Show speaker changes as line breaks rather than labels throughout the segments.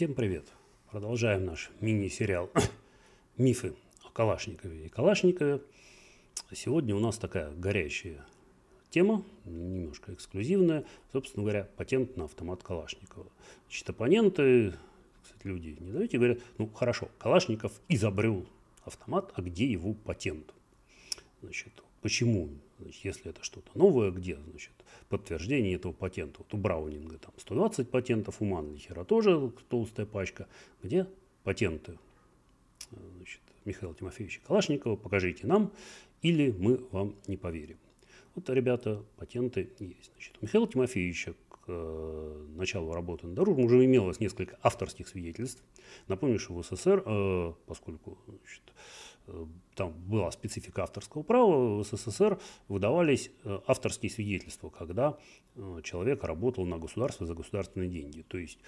Всем привет! Продолжаем наш мини-сериал «Мифы о Калашникове и Калашникове». Сегодня у нас такая горячая тема, немножко эксклюзивная, собственно говоря, патент на автомат Калашникова. Значит, оппоненты, кстати, люди не даете, говорят, ну хорошо, Калашников изобрел автомат, а где его патент? Значит, почему, значит, если это что-то новое, где, значит, подтверждение этого патента. Вот у Браунинга там 120 патентов, у Манлихера тоже толстая пачка, где патенты значит, Михаила Тимофеевича Калашникова, покажите нам, или мы вам не поверим. Вот, ребята, патенты есть. Значит, у Михаила Тимофеевича э, началу работы над оружием уже имелось несколько авторских свидетельств. Напомню, что в СССр, э, поскольку значит, э, там была специфика авторского права, в СССР выдавались э, авторские свидетельства, когда человек работал на государство за государственные деньги. То есть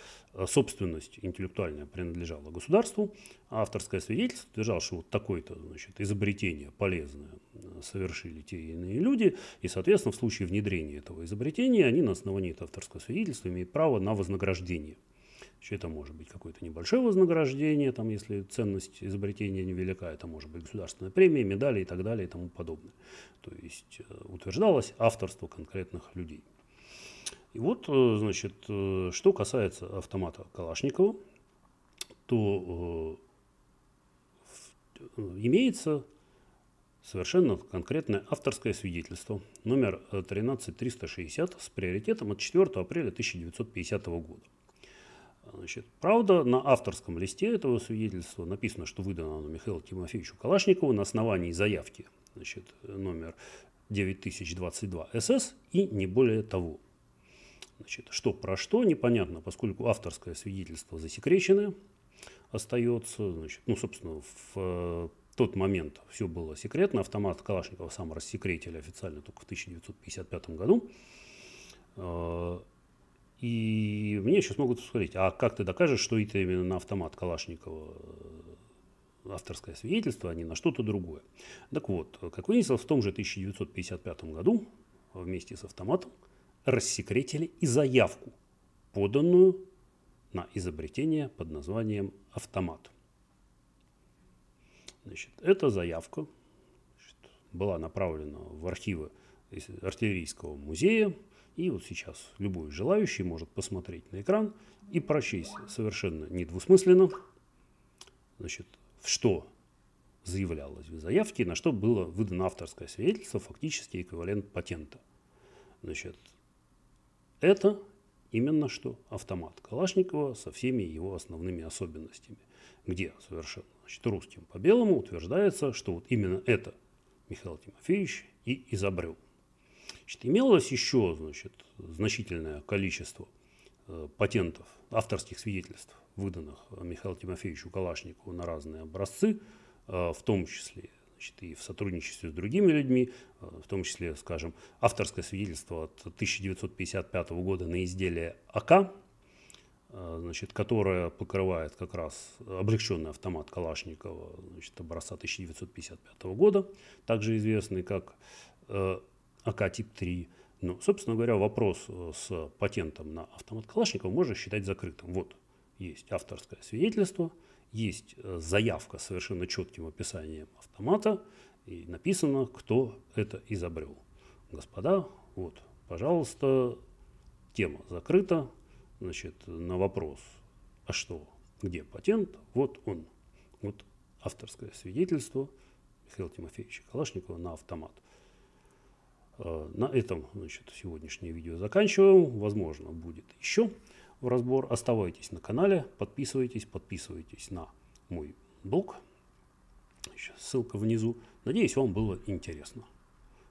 собственность интеллектуальная принадлежала государству, а авторское свидетельство утверждало, что вот такое-то значит, изобретение полезное совершили те или иные люди, и, соответственно, в случае внедрения этого изобретения они на основании этого авторского свидетельства имеют право право на вознаграждение. Значит, это может быть какое-то небольшое вознаграждение, там, если ценность изобретения невелика, это может быть государственная премия, медали и так далее и тому подобное. То есть э, утверждалось авторство конкретных людей. И вот, э, значит, э, что касается автомата Калашникова, то имеется Совершенно конкретное авторское свидетельство номер 13360 э, с приоритетом от 4 апреля 1950 года. Значит, правда, на авторском листе этого свидетельства написано, что выдано оно Михаилу Тимофеевичу Калашникову на основании заявки значит, номер 9022 СС и не более того. Значит, что про что, непонятно, поскольку авторское свидетельство засекречено остается, значит, ну, собственно, в э, тот момент все было секретно. Автомат Калашникова сам рассекретили официально только в 1955 году. А, и мне сейчас могут спросить, а как ты докажешь, что это именно на автомат Калашникова э, авторское свидетельство, а не на что-то другое? Так вот, как выяснилось, в том же 1955 году вместе с автоматом рассекретили и заявку, поданную на изобретение под названием автомат. Значит, эта заявка была направлена в архивы артиллерийского музея. И вот сейчас любой желающий может посмотреть на экран и прочесть совершенно недвусмысленно, значит, что заявлялось в заявке, на что было выдано авторское свидетельство, фактически эквивалент патента. Значит, это именно что автомат Калашникова со всеми его основными особенностями, где совершенно значит, русским по белому утверждается, что вот именно это Михаил Тимофеевич и изобрел. Значит, имелось еще значит, значительное количество э, патентов, авторских свидетельств, выданных э, Михаилу Тимофеевичу Калашникову на разные образцы, э, в том числе значит, и в сотрудничестве с другими людьми, э, в том числе, скажем, авторское свидетельство от 1955 года на изделие АК, Э, значит, которая покрывает как раз облегченный автомат Калашникова значит, образца 1955 года, также известный как э, АК-тип-3. Но, ну, собственно говоря, вопрос э, с патентом на автомат Калашникова можно считать закрытым. Вот есть авторское свидетельство, есть заявка с совершенно четким описанием автомата, и написано, кто это изобрел. Господа, вот, пожалуйста, тема закрыта, значит, на вопрос, а что, где патент? Вот он, вот авторское свидетельство Михаила Тимофеевича Калашникова на автомат. Э, на этом значит, сегодняшнее видео заканчиваем. Возможно, будет еще в разбор. Оставайтесь на канале, подписывайтесь, подписывайтесь на мой блог. Сейчас ссылка внизу. Надеюсь, вам было интересно.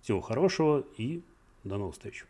Всего хорошего и до новых встреч.